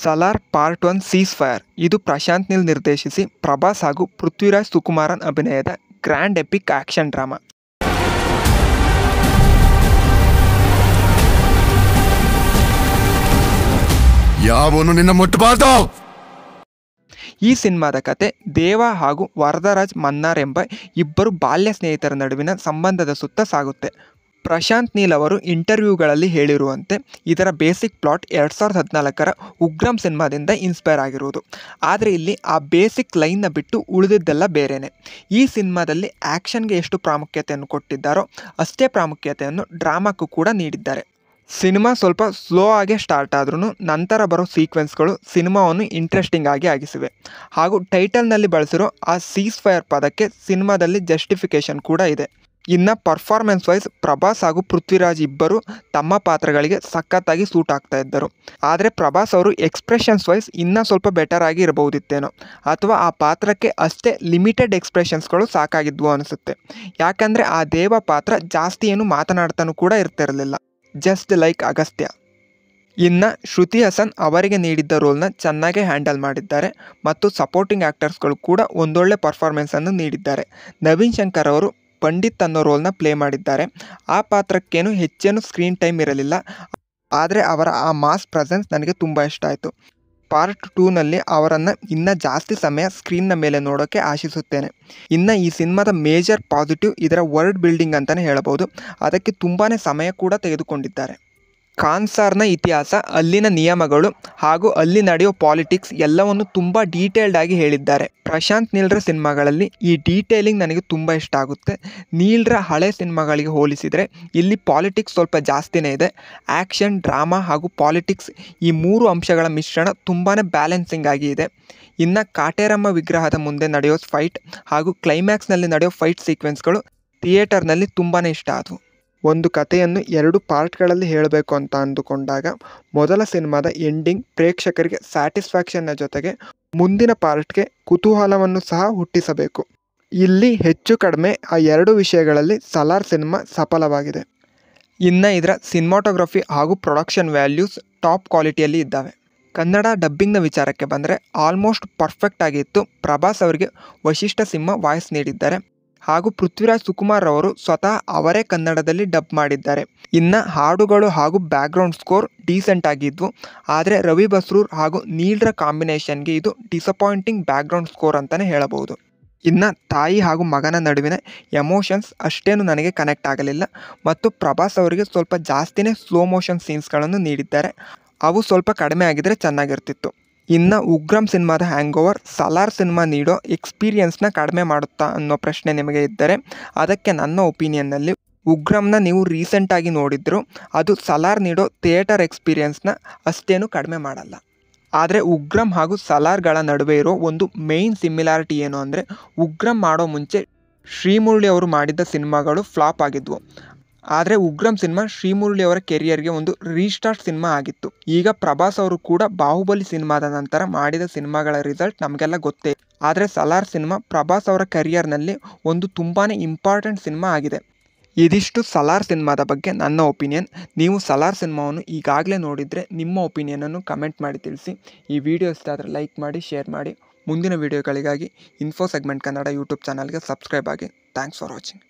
Salaar part one ceasefire ಇದು ಪ್ರಶಾಂತ್ ನೀಲ್ ನಿರ್ದೇಶಿಸಿ ಪ್ರಭಾಸ್ ಹಾಗೂ ಪೃಥ್ವಿರಾಜ್ ಸುಕುಮಾರನ್ ಅಭಿನಯದ ಗ್ರ್ಯಾಂಡ್ ಎಪಿಕ್ ಆ್ಯಕ್ಷನ್ ಡ್ರಾಮಾ ಯಾವನು ನಿನ್ನ ಮುಟ್ಟಬಾರ್ದು ಈ ಸಿನಿಮಾದ ಕತೆ ದೇವ ಹಾಗೂ ವರದರಾಜ್ ಮನ್ನಾರ್ ಎಂಬ ಇಬ್ಬರು ಬಾಲ್ಯ ಸ್ನೇಹಿತರ ನಡುವಿನ ಸಂಬಂಧದ ಸುತ್ತ ಸಾಗುತ್ತೆ ಪ್ರಶಾಂತ್ ನೀಲ್ ಅವರು ಇಂಟರ್ವ್ಯೂಗಳಲ್ಲಿ ಹೇಳಿರುವಂತೆ ಇದರ ಬೇಸಿಕ್ ಪ್ಲಾಟ್ ಎರಡು ಸಾವಿರದ ಹದಿನಾಲ್ಕರ ಉಗ್ರಂ ಸಿನಿಮಾದಿಂದ ಇನ್ಸ್ಪೈರ್ ಆಗಿರುವುದು ಆದರೆ ಇಲ್ಲಿ ಆ ಬೇಸಿಕ್ ಲೈನ್ನ ಬಿಟ್ಟು ಉಳಿದಿದ್ದೆಲ್ಲ ಬೇರೆಯೇ ಈ ಸಿನಿಮಾದಲ್ಲಿ ಆ್ಯಕ್ಷನ್ಗೆ ಎಷ್ಟು ಪ್ರಾಮುಖ್ಯತೆಯನ್ನು ಕೊಟ್ಟಿದ್ದಾರೋ ಅಷ್ಟೇ ಪ್ರಾಮುಖ್ಯತೆಯನ್ನು ಡ್ರಾಮಾಕ್ಕೂ ಕೂಡ ನೀಡಿದ್ದಾರೆ ಸಿನಿಮಾ ಸ್ವಲ್ಪ ಸ್ಲೋ ಆಗೇ ಸ್ಟಾರ್ಟ್ ಆದ್ರೂ ನಂತರ ಬರೋ ಸೀಕ್ವೆನ್ಸ್ಗಳು ಸಿನಿಮಾವನ್ನು ಇಂಟ್ರೆಸ್ಟಿಂಗ್ ಆಗಿ ಆಗಿಸಿವೆ ಹಾಗೂ ಟೈಟಲ್ನಲ್ಲಿ ಬಳಸಿರೋ ಆ ಸೀಸ್ ಫೈರ್ ಪದಕ್ಕೆ ಸಿನಿಮಾದಲ್ಲಿ ಜಸ್ಟಿಫಿಕೇಷನ್ ಕೂಡ ಇದೆ ಇನ್ನು ಪರ್ಫಾರ್ಮೆನ್ಸ್ ವೈಸ್ ಪ್ರಭಾಸ್ ಹಾಗೂ ಪೃಥ್ವಿರಾಜ್ ಇಬ್ಬರು ತಮ್ಮ ಪಾತ್ರಗಳಿಗೆ ಸಖತ್ತಾಗಿ ಸೂಟ್ ಆಗ್ತಾ ಇದ್ದರು ಆದರೆ ಪ್ರಭಾಸ್ ಅವರು ಎಕ್ಸ್ಪ್ರೆಷನ್ಸ್ ವೈಸ್ ಇನ್ನೂ ಸ್ವಲ್ಪ ಬೆಟರ್ ಆಗಿ ಇರಬಹುದಿತ್ತೇನೋ ಅಥವಾ ಆ ಪಾತ್ರಕ್ಕೆ ಅಷ್ಟೇ ಲಿಮಿಟೆಡ್ ಎಕ್ಸ್ಪ್ರೆಷನ್ಸ್ಗಳು ಸಾಕಾಗಿದ್ವು ಅನಿಸುತ್ತೆ ಯಾಕಂದರೆ ಆ ದೇವ ಪಾತ್ರ ಜಾಸ್ತಿ ಏನು ಮಾತನಾಡ್ತಾನೂ ಕೂಡ ಇರ್ತಿರಲಿಲ್ಲ ಜಸ್ಟ್ ಲೈಕ್ ಅಗಸ್ತ್ಯ ಇನ್ನು ಶ್ರುತಿ ಹಸನ್ ಅವರಿಗೆ ನೀಡಿದ್ದ ರೋಲ್ನ ಚೆನ್ನಾಗೇ ಹ್ಯಾಂಡಲ್ ಮಾಡಿದ್ದಾರೆ ಮತ್ತು ಸಪೋರ್ಟಿಂಗ್ ಆ್ಯಕ್ಟರ್ಸ್ಗಳು ಕೂಡ ಒಂದೊಳ್ಳೆ ಪರ್ಫಾರ್ಮೆನ್ಸನ್ನು ನೀಡಿದ್ದಾರೆ ನವೀನ್ ಶಂಕರ್ ಅವರು ಪಂಡಿತ್ ಅನ್ನೋ ರೋಲ್ನ ಪ್ಲೇ ಮಾಡಿದ್ದಾರೆ ಆ ಪಾತ್ರಕ್ಕೇನು ಹೆಚ್ಚೇನು ಸ್ಕ್ರೀನ್ ಟೈಮ್ ಇರಲಿಲ್ಲ ಆದರೆ ಅವರ ಆ ಮಾಸ್ ಪ್ರೆಸೆನ್ಸ್ ನನಗೆ ತುಂಬ ಇಷ್ಟ ಆಯಿತು ಪಾರ್ಟ್ ಟೂನಲ್ಲಿ ಅವರನ್ನು ಇನ್ನೂ ಜಾಸ್ತಿ ಸಮಯ ಸ್ಕ್ರೀನ್ನ ಮೇಲೆ ನೋಡೋಕ್ಕೆ ಆಶಿಸುತ್ತೇನೆ ಇನ್ನು ಈ ಸಿನಿಮಾದ ಮೇಜರ್ ಪಾಸಿಟಿವ್ ಇದರ ವರ್ಲ್ಡ್ ಬಿಲ್ಡಿಂಗ್ ಅಂತಲೇ ಹೇಳಬಹುದು ಅದಕ್ಕೆ ತುಂಬಾ ಸಮಯ ಕೂಡ ತೆಗೆದುಕೊಂಡಿದ್ದಾರೆ ಕಾನ್ಸಾರ್ನ ಇತಿಹಾಸ ಅಲ್ಲಿನ ನಿಯಮಗಳು ಹಾಗೂ ಅಲ್ಲಿ ನಡೆಯೋ ಪಾಲಿಟಿಕ್ಸ್ ಎಲ್ಲವನ್ನು ತುಂಬ ಡೀಟೇಲ್ಡ್ ಆಗಿ ಹೇಳಿದ್ದಾರೆ ಪ್ರಶಾಂತ್ ನೀಲ್ರ ಸಿನಿಮಾಗಳಲ್ಲಿ ಈ ಡೀಟೇಲಿಂಗ್ ನನಗೆ ತುಂಬ ಇಷ್ಟ ಆಗುತ್ತೆ ನೀಲ್ರ ಹಳೆ ಸಿನಿಮಾಗಳಿಗೆ ಹೋಲಿಸಿದರೆ ಇಲ್ಲಿ ಪಾಲಿಟಿಕ್ಸ್ ಸ್ವಲ್ಪ ಜಾಸ್ತಿನೇ ಇದೆ ಆ್ಯಕ್ಷನ್ ಡ್ರಾಮಾ ಹಾಗೂ ಪಾಲಿಟಿಕ್ಸ್ ಈ ಮೂರು ಅಂಶಗಳ ಮಿಶ್ರಣ ತುಂಬಾ ಬ್ಯಾಲೆನ್ಸಿಂಗ್ ಆಗಿ ಇದೆ ಇನ್ನು ಕಾಟೇರಮ್ಮ ವಿಗ್ರಹದ ಮುಂದೆ ನಡೆಯೋ ಫೈಟ್ ಹಾಗೂ ಕ್ಲೈಮ್ಯಾಕ್ಸ್ನಲ್ಲಿ ನಡೆಯೋ ಫೈಟ್ ಸೀಕ್ವೆನ್ಸ್ಗಳು ಥಿಯೇಟರ್ನಲ್ಲಿ ತುಂಬಾ ಇಷ್ಟ ಆದವು ಒಂದು ಕಥೆಯನ್ನು ಎರಡು ಪಾರ್ಟ್ಗಳಲ್ಲಿ ಹೇಳಬೇಕು ಅಂತ ಅಂದುಕೊಂಡಾಗ ಮೊದಲ ಸಿನಿಮಾದ ಎಂಡಿಂಗ್ ಪ್ರೇಕ್ಷಕರಿಗೆ ಸ್ಯಾಟಿಸ್ಫ್ಯಾಕ್ಷನ್ನ ಜೊತೆಗೆ ಮುಂದಿನ ಪಾರ್ಟ್ಗೆ ಕುತೂಹಲವನ್ನು ಸಹ ಹುಟ್ಟಿಸಬೇಕು ಇಲ್ಲಿ ಹೆಚ್ಚು ಕಡಿಮೆ ಆ ಎರಡು ವಿಷಯಗಳಲ್ಲಿ ಸಲಾರ್ ಸಿನಿಮಾ ಸಫಲವಾಗಿದೆ ಇನ್ನು ಇದರ ಸಿನಿಮಾಟೋಗ್ರಫಿ ಹಾಗೂ ಪ್ರೊಡಕ್ಷನ್ ವ್ಯಾಲ್ಯೂಸ್ ಟಾಪ್ ಕ್ವಾಲಿಟಿಯಲ್ಲಿ ಇದ್ದಾವೆ ಕನ್ನಡ ಡಬ್ಬಿಂಗ್ನ ವಿಚಾರಕ್ಕೆ ಬಂದರೆ ಆಲ್ಮೋಸ್ಟ್ ಪರ್ಫೆಕ್ಟ್ ಆಗಿತ್ತು ಪ್ರಭಾಸ್ ಅವರಿಗೆ ವಶಿಷ್ಠ ಸಿಂಹ ವಾಯ್ಸ್ ನೀಡಿದ್ದಾರೆ ಹಾಗೂ ಪೃಥ್ವಿರಾಜ್ ಸುಕುಮಾರ್ ಅವರು ಸ್ವತಃ ಅವರೇ ಕನ್ನಡದಲ್ಲಿ ಡಬ್ ಮಾಡಿದ್ದಾರೆ ಇನ್ನು ಹಾಡುಗಳು ಹಾಗೂ ಬ್ಯಾಕ್ಗ್ರೌಂಡ್ ಸ್ಕೋರ್ ಡೀಸೆಂಟ್ ಆಗಿದ್ವು ಆದರೆ ರವಿ ಬಸ್ರೂರ್ ಹಾಗೂ ನೀಲ್ರ ಕಾಂಬಿನೇಷನ್ಗೆ ಇದು ಡಿಸಪಾಯಿಂಟಿಂಗ್ ಬ್ಯಾಕ್ಗ್ರೌಂಡ್ ಸ್ಕೋರ್ ಅಂತಲೇ ಹೇಳಬಹುದು ಇನ್ನು ತಾಯಿ ಹಾಗೂ ಮಗನ ನಡುವಿನ ಎಮೋಷನ್ಸ್ ಅಷ್ಟೇನು ನನಗೆ ಕನೆಕ್ಟ್ ಆಗಲಿಲ್ಲ ಮತ್ತು ಪ್ರಭಾಸ್ ಅವರಿಗೆ ಸ್ವಲ್ಪ ಜಾಸ್ತಿನೇ ಸ್ಲೋ ಮೋಷನ್ ಸೀನ್ಸ್ಗಳನ್ನು ನೀಡಿದ್ದಾರೆ ಅವು ಸ್ವಲ್ಪ ಕಡಿಮೆ ಆಗಿದ್ದರೆ ಚೆನ್ನಾಗಿರ್ತಿತ್ತು ಇನ್ನು ಉಗ್ರಂ ಸಿನಿಮಾದ ಹ್ಯಾಂಗ್ ಓವರ್ ಸಲಾರ್ ಸಿನಿಮಾ ನೀಡೋ ಎಕ್ಸ್ಪೀರಿಯನ್ಸ್ನ ಕಡಿಮೆ ಮಾಡುತ್ತಾ ಅನ್ನೋ ಪ್ರಶ್ನೆ ನಿಮಗೆ ಇದ್ದರೆ ಅದಕ್ಕೆ ನನ್ನ ಒಪಿನಿಯನ್ನಲ್ಲಿ ಉಗ್ರಂನ ನೀವು ರೀಸೆಂಟಾಗಿ ನೋಡಿದ್ರು ಅದು ಸಲಾರ್ ನೀಡೋ ಥಿಯೇಟರ್ ಎಕ್ಸ್ಪೀರಿಯನ್ಸ್ನ ಅಷ್ಟೇನು ಕಡಿಮೆ ಮಾಡಲ್ಲ ಆದರೆ ಉಗ್ರಂ ಹಾಗೂ ಸಲಾರ್ಗಳ ನಡುವೆ ಇರೋ ಒಂದು ಮೇಯ್ನ್ ಸಿಮಿಲಾರಿಟಿ ಏನು ಅಂದರೆ ಉಗ್ರಂ ಮಾಡೋ ಮುಂಚೆ ಶ್ರೀಮುರಳಿ ಅವರು ಮಾಡಿದ್ದ ಸಿನಿಮಾಗಳು ಫ್ಲಾಪ್ ಆಗಿದ್ವು ಆದರೆ ಉಗ್ರಂ ಸಿನಿಮಾ ಶ್ರೀಮುರಳಿ ಅವರ ಕೆರಿಯರ್ಗೆ ಒಂದು ರೀಸ್ಟಾರ್ಟ್ ಸಿನಿಮಾ ಆಗಿತ್ತು ಈಗ ಪ್ರಭಾಸ್ ಅವರು ಕೂಡ ಬಾಹುಬಲಿ ಸಿನಿಮಾದ ನಂತರ ಮಾಡಿದ ಸಿನಿಮಾಗಳ ರಿಸಲ್ಟ್ ನಮಗೆಲ್ಲ ಗೊತ್ತೇ ಆದರೆ ಸಲಾರ್ ಸಿನಿಮಾ ಪ್ರಭಾಸ್ ಅವರ ಕೆರಿಯರ್ನಲ್ಲಿ ಒಂದು ತುಂಬಾ ಇಂಪಾರ್ಟೆಂಟ್ ಸಿನಿಮಾ ಆಗಿದೆ ಇದಿಷ್ಟು ಸಲಾರ್ ಸಿನಿಮಾದ ಬಗ್ಗೆ ನನ್ನ ಒಪಿನಿಯನ್ ನೀವು ಸಲಾರ್ ಸಿನಿಮಾವನ್ನು ಈಗಾಗಲೇ ನೋಡಿದರೆ ನಿಮ್ಮ ಒಪಿನಿಯನನ್ನು ಕಮೆಂಟ್ ಮಾಡಿ ತಿಳಿಸಿ ಈ ವಿಡಿಯೋ ಇಷ್ಟ ಆದರೆ ಲೈಕ್ ಮಾಡಿ ಶೇರ್ ಮಾಡಿ ಮುಂದಿನ ವಿಡಿಯೋಗಳಿಗಾಗಿ ಇನ್ಫೋ ಸೆಗ್ಮೆಂಟ್ ಕನ್ನಡ ಯೂಟ್ಯೂಬ್ ಚಾನಲ್ಗೆ ಸಬ್ಸ್ಕ್ರೈಬ್ ಆಗಿ ಥ್ಯಾಂಕ್ಸ್ ಫಾರ್ ವಾಚಿಂಗ್